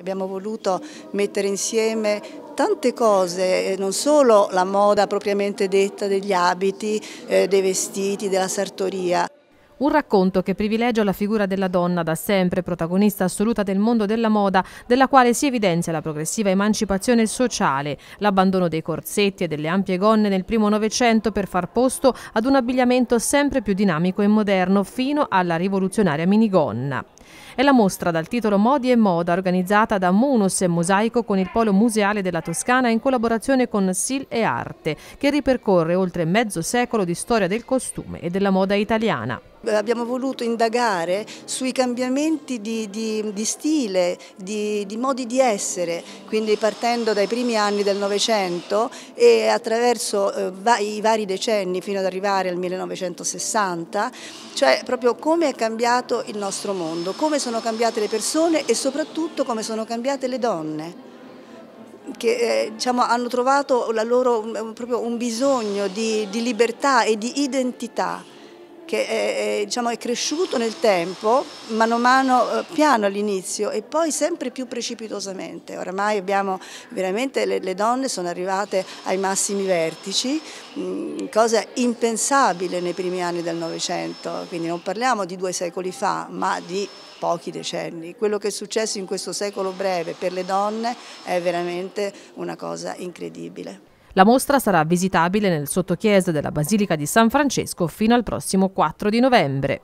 Abbiamo voluto mettere insieme tante cose, eh, non solo la moda propriamente detta degli abiti, eh, dei vestiti, della sartoria. Un racconto che privilegia la figura della donna, da sempre protagonista assoluta del mondo della moda, della quale si evidenzia la progressiva emancipazione sociale, l'abbandono dei corsetti e delle ampie gonne nel primo Novecento per far posto ad un abbigliamento sempre più dinamico e moderno, fino alla rivoluzionaria minigonna. È la mostra dal titolo Modi e Moda organizzata da Monus e Mosaico con il Polo Museale della Toscana in collaborazione con Sil e Arte, che ripercorre oltre mezzo secolo di storia del costume e della moda italiana. Abbiamo voluto indagare sui cambiamenti di, di, di stile, di, di, modi di essere, quindi partendo dai primi anni del Novecento e attraverso eh, i vari decenni fino ad arrivare al 1960, cioè proprio come è cambiato il nostro mondo, come sono cambiate le persone e soprattutto come sono cambiate le donne che eh, diciamo, hanno trovato loro, mm, proprio un bisogno di, di libertà e di identità che è, è, diciamo, è cresciuto nel tempo, mano a mano, eh, piano all'inizio e poi sempre più precipitosamente. Oramai abbiamo veramente, le, le donne sono arrivate ai massimi vertici, mm, cosa impensabile nei primi anni del Novecento, quindi non parliamo di due secoli fa, ma di pochi decenni. Quello che è successo in questo secolo breve per le donne è veramente una cosa incredibile. La mostra sarà visitabile nel sottochiesa della Basilica di San Francesco fino al prossimo 4 di novembre.